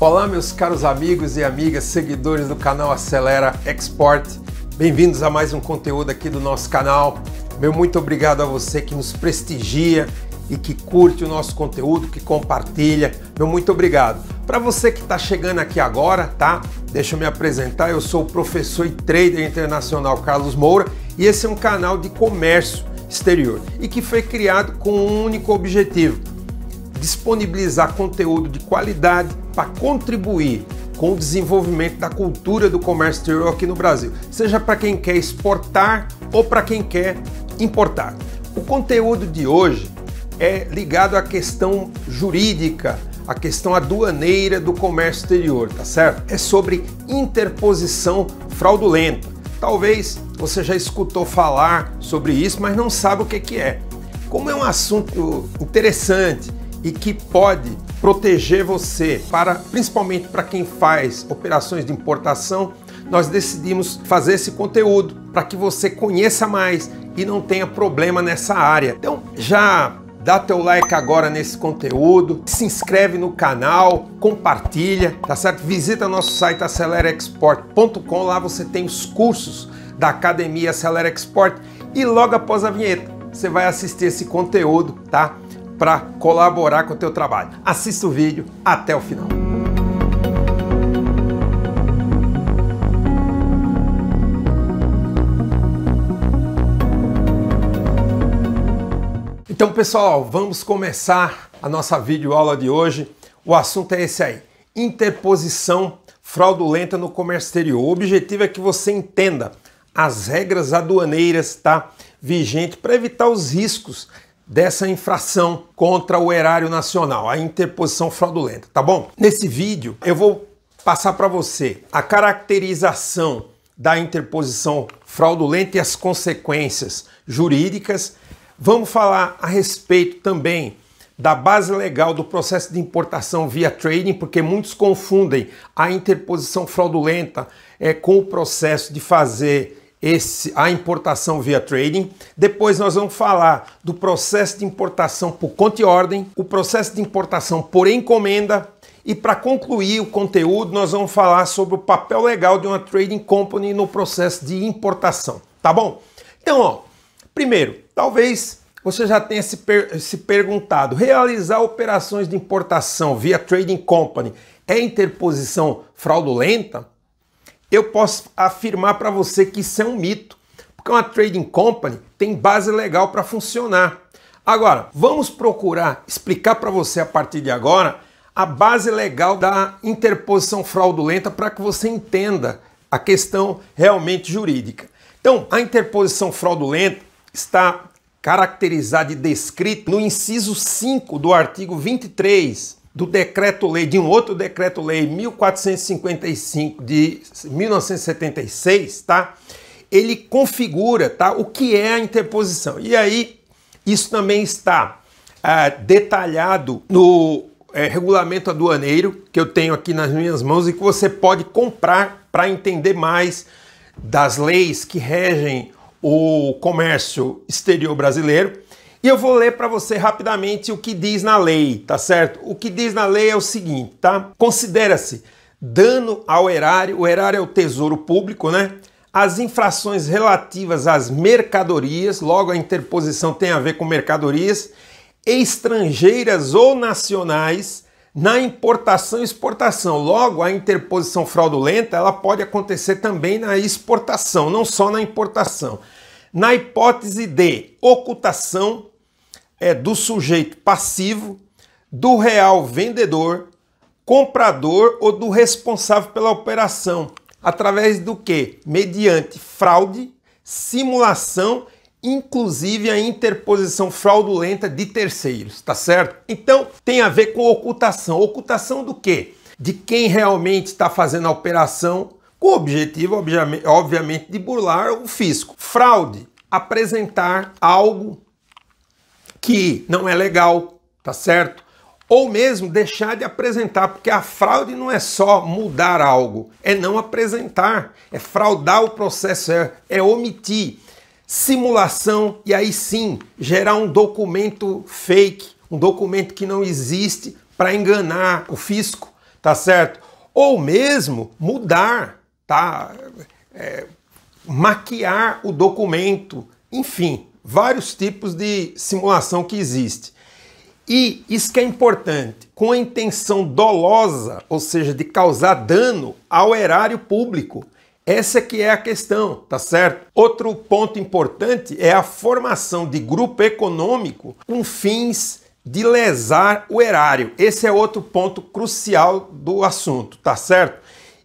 Olá, meus caros amigos e amigas, seguidores do canal Acelera Export. Bem-vindos a mais um conteúdo aqui do nosso canal. Meu muito obrigado a você que nos prestigia e que curte o nosso conteúdo, que compartilha. Meu muito obrigado. Para você que está chegando aqui agora, tá? Deixa eu me apresentar. Eu sou o professor e trader internacional Carlos Moura e esse é um canal de comércio exterior e que foi criado com um único objetivo disponibilizar conteúdo de qualidade para contribuir com o desenvolvimento da cultura do comércio exterior aqui no Brasil, seja para quem quer exportar ou para quem quer importar. O conteúdo de hoje é ligado à questão jurídica, à questão aduaneira do comércio exterior, tá certo? É sobre interposição fraudulenta. Talvez você já escutou falar sobre isso, mas não sabe o que é. Como é um assunto interessante e que pode proteger você para principalmente para quem faz operações de importação, nós decidimos fazer esse conteúdo para que você conheça mais e não tenha problema nessa área. Então, já dá teu like agora nesse conteúdo, se inscreve no canal, compartilha, tá certo? Visita nosso site acelerexport.com, lá você tem os cursos da Academia Acelera Export e logo após a vinheta você vai assistir esse conteúdo, tá? para colaborar com o teu trabalho. Assista o vídeo até o final. Então, pessoal, vamos começar a nossa videoaula de hoje. O assunto é esse aí: interposição fraudulenta no comércio exterior. O objetivo é que você entenda as regras aduaneiras, tá? Vigente para evitar os riscos dessa infração contra o erário nacional, a interposição fraudulenta, tá bom? Nesse vídeo eu vou passar para você a caracterização da interposição fraudulenta e as consequências jurídicas. Vamos falar a respeito também da base legal do processo de importação via trading, porque muitos confundem a interposição fraudulenta é, com o processo de fazer esse, a importação via trading. Depois nós vamos falar do processo de importação por conta e ordem, o processo de importação por encomenda e para concluir o conteúdo nós vamos falar sobre o papel legal de uma trading company no processo de importação, tá bom? Então, ó, primeiro, talvez você já tenha se, per se perguntado, realizar operações de importação via trading company é interposição fraudulenta? eu posso afirmar para você que isso é um mito, porque uma trading company tem base legal para funcionar. Agora, vamos procurar explicar para você a partir de agora a base legal da interposição fraudulenta para que você entenda a questão realmente jurídica. Então, a interposição fraudulenta está caracterizada e descrita no inciso 5 do artigo 23 do decreto-lei, de um outro decreto-lei 1455 de 1976, tá? Ele configura, tá, o que é a interposição. E aí isso também está ah, detalhado no é, regulamento aduaneiro que eu tenho aqui nas minhas mãos e que você pode comprar para entender mais das leis que regem o comércio exterior brasileiro. E eu vou ler para você rapidamente o que diz na lei, tá certo? O que diz na lei é o seguinte, tá? Considera-se dano ao erário, o erário é o tesouro público, né? As infrações relativas às mercadorias, logo a interposição tem a ver com mercadorias, estrangeiras ou nacionais na importação e exportação. Logo, a interposição fraudulenta ela pode acontecer também na exportação, não só na importação. Na hipótese de ocultação é do sujeito passivo, do real vendedor, comprador ou do responsável pela operação, através do que? Mediante fraude, simulação, inclusive a interposição fraudulenta de terceiros, tá certo? Então, tem a ver com ocultação. Ocultação do que? De quem realmente está fazendo a operação com o objetivo, obviamente, de burlar o fisco. Fraude, apresentar algo que não é legal, tá certo? Ou mesmo deixar de apresentar, porque a fraude não é só mudar algo, é não apresentar, é fraudar o processo, é, é omitir. Simulação, e aí sim, gerar um documento fake, um documento que não existe para enganar o fisco, tá certo? Ou mesmo mudar tá? É, maquiar o documento, enfim, vários tipos de simulação que existe. E isso que é importante, com a intenção dolosa, ou seja, de causar dano ao erário público. Essa que é a questão, tá certo? Outro ponto importante é a formação de grupo econômico com fins de lesar o erário. Esse é outro ponto crucial do assunto, tá certo?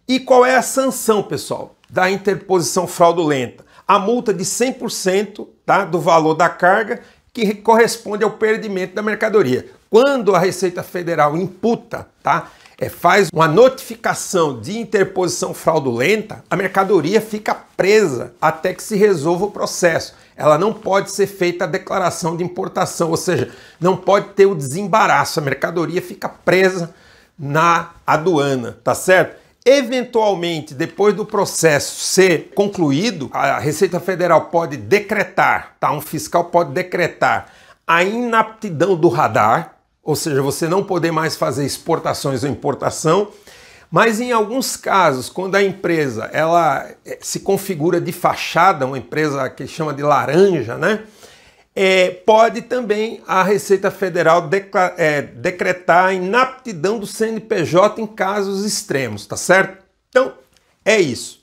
E qual é a sanção, pessoal, da interposição fraudulenta? A multa de 100% tá, do valor da carga que corresponde ao perdimento da mercadoria. Quando a Receita Federal imputa, tá, é, faz uma notificação de interposição fraudulenta, a mercadoria fica presa até que se resolva o processo. Ela não pode ser feita a declaração de importação, ou seja, não pode ter o desembaraço. A mercadoria fica presa na aduana, tá certo? Eventualmente, depois do processo ser concluído, a Receita Federal pode decretar, tá? Um fiscal pode decretar a inaptidão do radar, ou seja, você não poder mais fazer exportações ou importação, mas em alguns casos, quando a empresa ela eh, se configura de fachada, uma empresa que chama de laranja, né? é, pode também a Receita Federal é, decretar a inaptidão do CNPJ em casos extremos, tá certo? Então, é isso.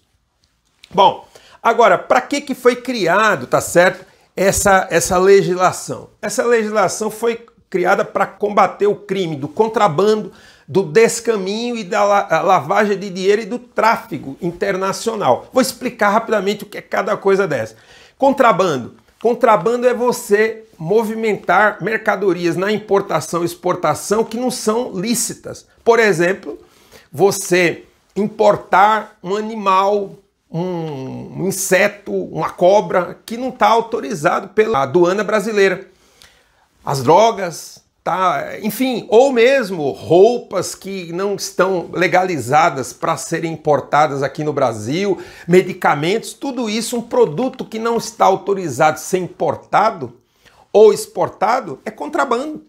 Bom, agora, para que, que foi criado, tá certo, essa, essa legislação? Essa legislação foi criada para combater o crime do contrabando, do descaminho e da la lavagem de dinheiro e do tráfico internacional. Vou explicar rapidamente o que é cada coisa dessa. Contrabando Contrabando é você movimentar mercadorias na importação e exportação que não são lícitas. Por exemplo, você importar um animal, um inseto, uma cobra que não está autorizado pela aduana brasileira. As drogas, tá? Enfim, ou mesmo roupas que não estão legalizadas para serem importadas aqui no Brasil, medicamentos, tudo isso, um produto que não está autorizado a ser importado ou exportado é contrabando.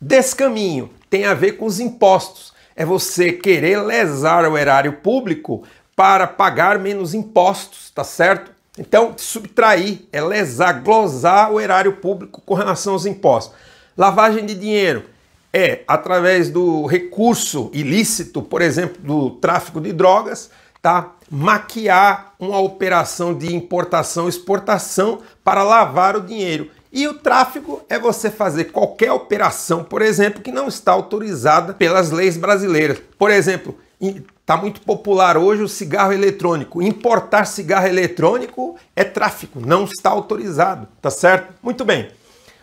Descaminho tem a ver com os impostos. É você querer lesar o erário público para pagar menos impostos, tá certo? Então, subtrair é lesar, glosar o erário público com relação aos impostos. Lavagem de dinheiro é através do recurso ilícito, por exemplo, do tráfico de drogas, tá? Maquiar uma operação de importação exportação para lavar o dinheiro. E o tráfico é você fazer qualquer operação, por exemplo, que não está autorizada pelas leis brasileiras. Por exemplo, está muito popular hoje o cigarro eletrônico. Importar cigarro eletrônico é tráfico, não está autorizado, tá certo? Muito bem.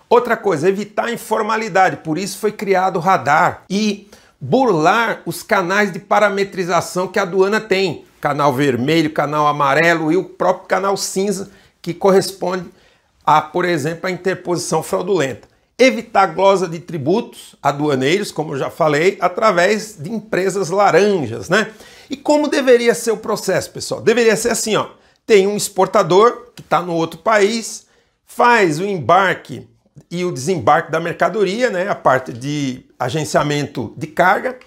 Outra coisa, evitar a informalidade, por isso foi criado o radar. E burlar os canais de parametrização que a aduana tem: canal vermelho, canal amarelo e o próprio canal cinza, que corresponde a, por exemplo, a interposição fraudulenta. Evitar glosa de tributos aduaneiros, como eu já falei, através de empresas laranjas, né? E como deveria ser o processo, pessoal? Deveria ser assim, ó. Tem um exportador que está no outro país, faz o embarque e o desembarque da mercadoria, né, a parte de agenciamento de carga.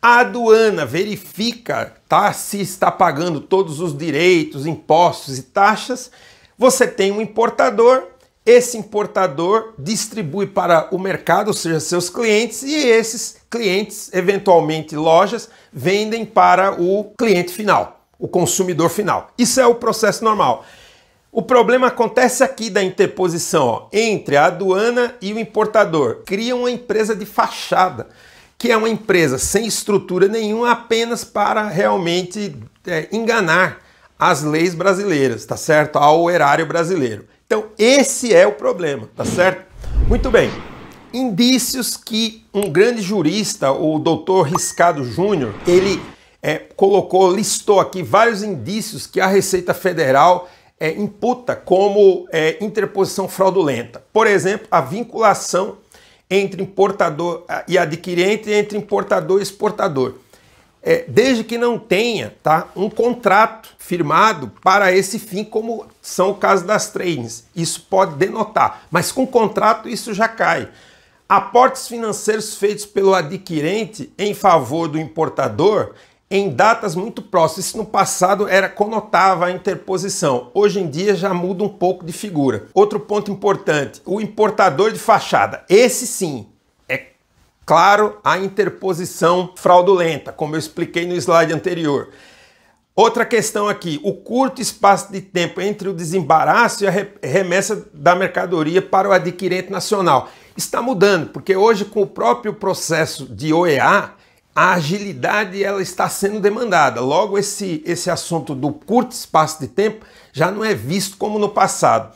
A aduana verifica tá, se está pagando todos os direitos, impostos e taxas. Você tem um importador, esse importador distribui para o mercado, ou seja, seus clientes, e esses clientes, eventualmente lojas, vendem para o cliente final, o consumidor final. Isso é o processo normal. O problema acontece aqui da interposição ó, entre a aduana e o importador. Cria uma empresa de fachada, que é uma empresa sem estrutura nenhuma, apenas para realmente é, enganar as leis brasileiras, tá certo? Ao erário brasileiro. Então, esse é o problema, tá certo? Muito bem. Indícios que um grande jurista, o doutor Riscado Júnior, ele é, colocou, listou aqui vários indícios que a Receita Federal é, imputa como é, interposição fraudulenta. Por exemplo, a vinculação entre importador e adquirente, entre importador e exportador. É, desde que não tenha tá, um contrato firmado para esse fim, como são o caso das trades. Isso pode denotar, mas com contrato isso já cai. Aportes financeiros feitos pelo adquirente em favor do importador em datas muito próximas. Isso no passado era conotava a interposição. Hoje em dia já muda um pouco de figura. Outro ponto importante, o importador de fachada. Esse sim é claro a interposição fraudulenta, como eu expliquei no slide anterior. Outra questão aqui, o curto espaço de tempo entre o desembaraço e a remessa da mercadoria para o adquirente nacional. Está mudando, porque hoje com o próprio processo de OEA, a agilidade ela está sendo demandada. Logo, esse, esse assunto do curto espaço de tempo já não é visto como no passado.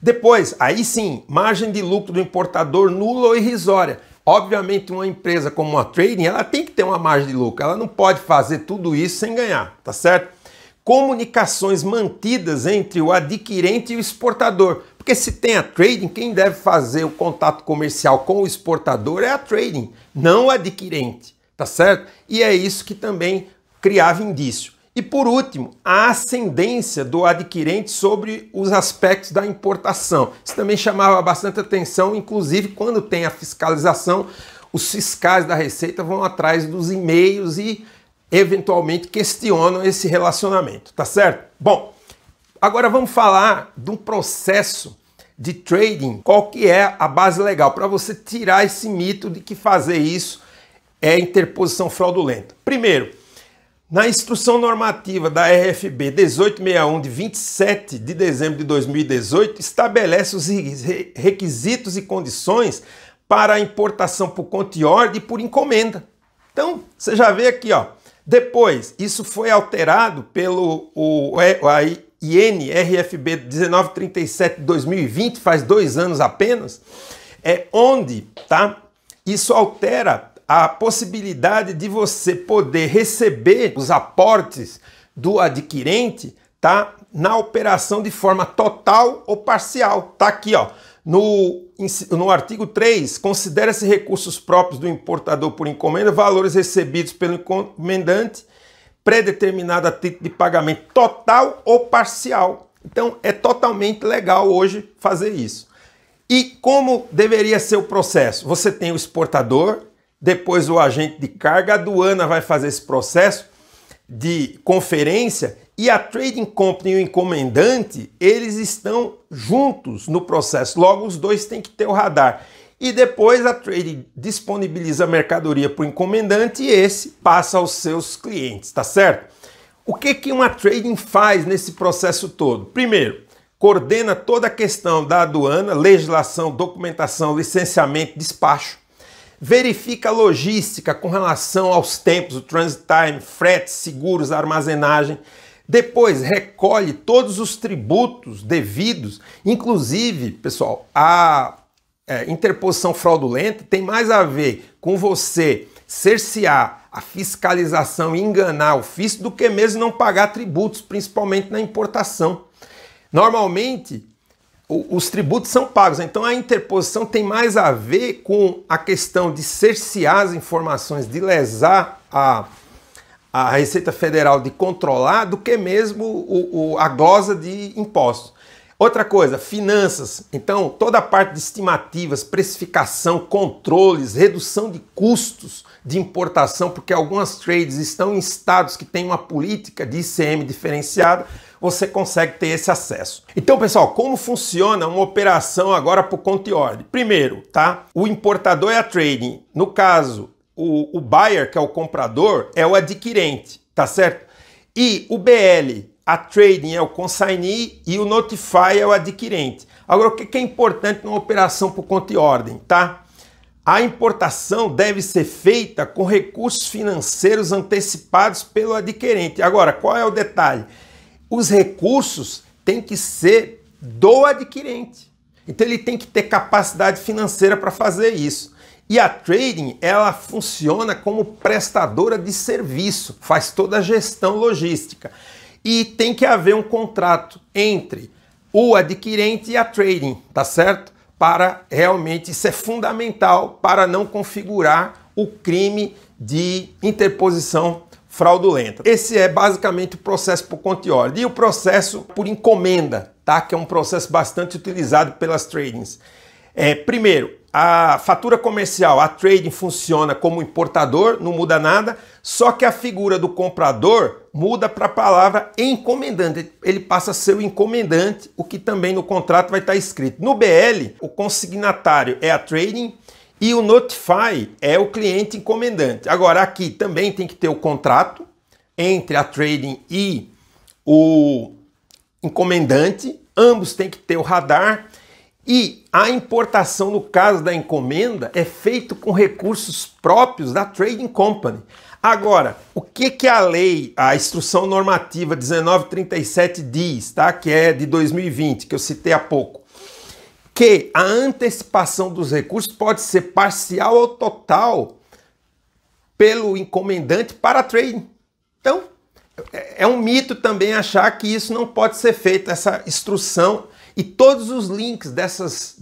Depois, aí sim, margem de lucro do importador nula ou irrisória. Obviamente, uma empresa como a trading, ela tem que ter uma margem de lucro. Ela não pode fazer tudo isso sem ganhar, tá certo? Comunicações mantidas entre o adquirente e o exportador. Porque se tem a trading, quem deve fazer o contato comercial com o exportador é a trading, não o adquirente tá certo? E é isso que também criava indício. E por último, a ascendência do adquirente sobre os aspectos da importação. Isso também chamava bastante atenção, inclusive quando tem a fiscalização, os fiscais da Receita vão atrás dos e-mails e eventualmente questionam esse relacionamento, tá certo? Bom, agora vamos falar de um processo de trading, qual que é a base legal para você tirar esse mito de que fazer isso é interposição fraudulenta. Primeiro, na instrução normativa da RFB 1861 de 27 de dezembro de 2018 estabelece os requisitos e condições para a importação por conta e ordem e por encomenda. Então, você já vê aqui, ó. Depois, isso foi alterado pelo o, é, a INRFB 1937 de 2020, faz dois anos apenas, é onde, tá? Isso altera a possibilidade de você poder receber os aportes do adquirente tá na operação de forma total ou parcial. Tá aqui, ó. No, no artigo 3, considera-se recursos próprios do importador por encomenda valores recebidos pelo encomendante pré-determinado a título de pagamento total ou parcial. Então, é totalmente legal hoje fazer isso. E como deveria ser o processo? Você tem o exportador, depois o agente de carga, a aduana vai fazer esse processo de conferência e a trading company e o encomendante, eles estão juntos no processo. Logo, os dois têm que ter o radar. E depois a trade disponibiliza a mercadoria para o encomendante e esse passa aos seus clientes, tá certo? O que, que uma trading faz nesse processo todo? Primeiro, coordena toda a questão da aduana, legislação, documentação, licenciamento, despacho verifica a logística com relação aos tempos, o transit time, frete, seguros, armazenagem. Depois, recolhe todos os tributos devidos, inclusive, pessoal, a é, interposição fraudulenta tem mais a ver com você cercear a fiscalização e enganar o fisco do que mesmo não pagar tributos, principalmente na importação. Normalmente, os tributos são pagos. Então a interposição tem mais a ver com a questão de cercear as informações, de lesar a, a Receita Federal, de controlar, do que mesmo o, o, a glosa de impostos. Outra coisa, finanças. Então, toda a parte de estimativas, precificação, controles, redução de custos de importação, porque algumas trades estão em estados que têm uma política de ICM diferenciada você consegue ter esse acesso. Então, pessoal, como funciona uma operação agora por conta e ordem? Primeiro, tá? O importador é a trading. No caso, o, o buyer, que é o comprador, é o adquirente, tá certo? E o BL, a trading é o consignee e o notify é o adquirente. Agora, o que é importante numa operação por conta e ordem, tá? A importação deve ser feita com recursos financeiros antecipados pelo adquirente. Agora, qual é o detalhe? os recursos têm que ser do adquirente. Então ele tem que ter capacidade financeira para fazer isso. E a trading, ela funciona como prestadora de serviço, faz toda a gestão logística. E tem que haver um contrato entre o adquirente e a trading, tá certo? Para realmente isso é fundamental para não configurar o crime de interposição fraudulenta. Esse é basicamente o processo por contiore e o processo por encomenda, tá? Que é um processo bastante utilizado pelas tradings. É, primeiro, a fatura comercial, a trading funciona como importador, não muda nada, só que a figura do comprador muda para a palavra encomendante. Ele passa a ser o encomendante, o que também no contrato vai estar tá escrito. No BL, o consignatário é a trading e o Notify é o cliente encomendante. Agora, aqui também tem que ter o contrato entre a trading e o encomendante. Ambos têm que ter o radar. E a importação, no caso da encomenda, é feito com recursos próprios da trading company. Agora, o que, que a lei, a instrução normativa 1937 diz, tá? que é de 2020, que eu citei há pouco? que a antecipação dos recursos pode ser parcial ou total pelo encomendante para trading. Então, é, é um mito também achar que isso não pode ser feito, essa instrução e todos os links dessas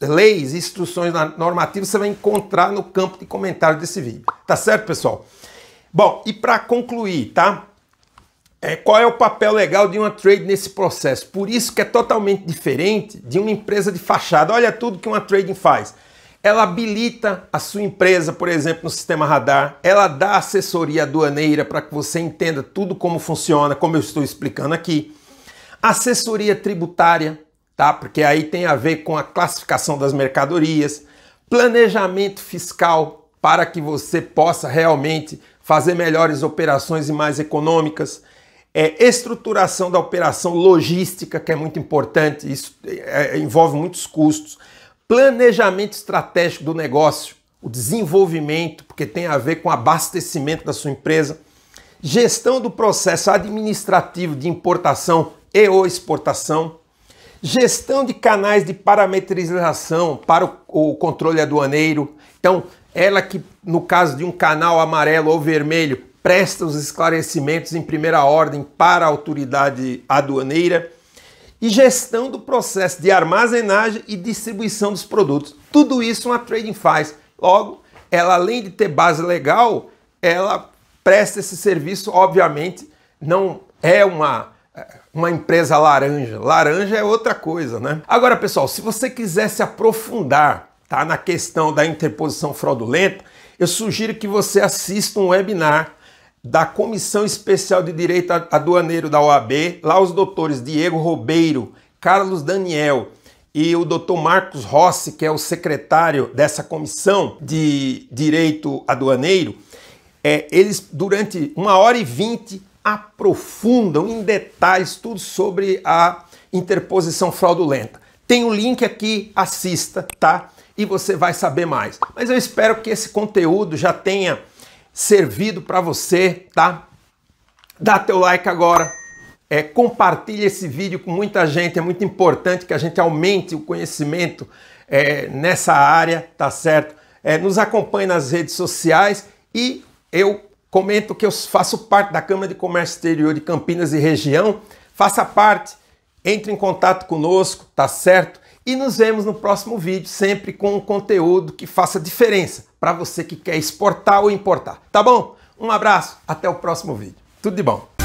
leis e instruções normativas você vai encontrar no campo de comentário desse vídeo. Tá certo, pessoal? Bom, e para concluir, tá? É, qual é o papel legal de uma trade nesse processo? Por isso que é totalmente diferente de uma empresa de fachada. Olha tudo que uma trading faz. Ela habilita a sua empresa, por exemplo, no sistema radar. Ela dá assessoria aduaneira para que você entenda tudo como funciona, como eu estou explicando aqui. Assessoria tributária, tá? Porque aí tem a ver com a classificação das mercadorias. Planejamento fiscal para que você possa realmente fazer melhores operações e mais econômicas é, estruturação da operação logística, que é muito importante, isso é, é, envolve muitos custos. Planejamento estratégico do negócio, o desenvolvimento, porque tem a ver com abastecimento da sua empresa. Gestão do processo administrativo de importação e ou exportação. Gestão de canais de parametrização para o, o controle aduaneiro. Então, ela que, no caso de um canal amarelo ou vermelho, presta os esclarecimentos em primeira ordem para a autoridade aduaneira e gestão do processo de armazenagem e distribuição dos produtos. Tudo isso uma trading faz. Logo, ela além de ter base legal, ela presta esse serviço, obviamente, não é uma uma empresa laranja. Laranja é outra coisa, né? Agora, pessoal, se você quiser se aprofundar, tá, na questão da interposição fraudulenta, eu sugiro que você assista um webinar da Comissão Especial de Direito Aduaneiro da OAB, lá os doutores Diego Robeiro, Carlos Daniel e o doutor Marcos Rossi, que é o secretário dessa comissão de direito aduaneiro, é, eles durante uma hora e vinte aprofundam em detalhes tudo sobre a interposição fraudulenta. Tem o um link aqui, assista, tá? E você vai saber mais. Mas eu espero que esse conteúdo já tenha servido para você, tá? Dá teu like agora. É, compartilhe esse vídeo com muita gente, é muito importante que a gente aumente o conhecimento é, nessa área, tá certo? É, nos acompanhe nas redes sociais e eu comento que eu faço parte da Câmara de Comércio Exterior de Campinas e Região. Faça parte, entre em contato conosco, tá certo? E nos vemos no próximo vídeo, sempre com um conteúdo que faça diferença para você que quer exportar ou importar. Tá bom? Um abraço, até o próximo vídeo. Tudo de bom.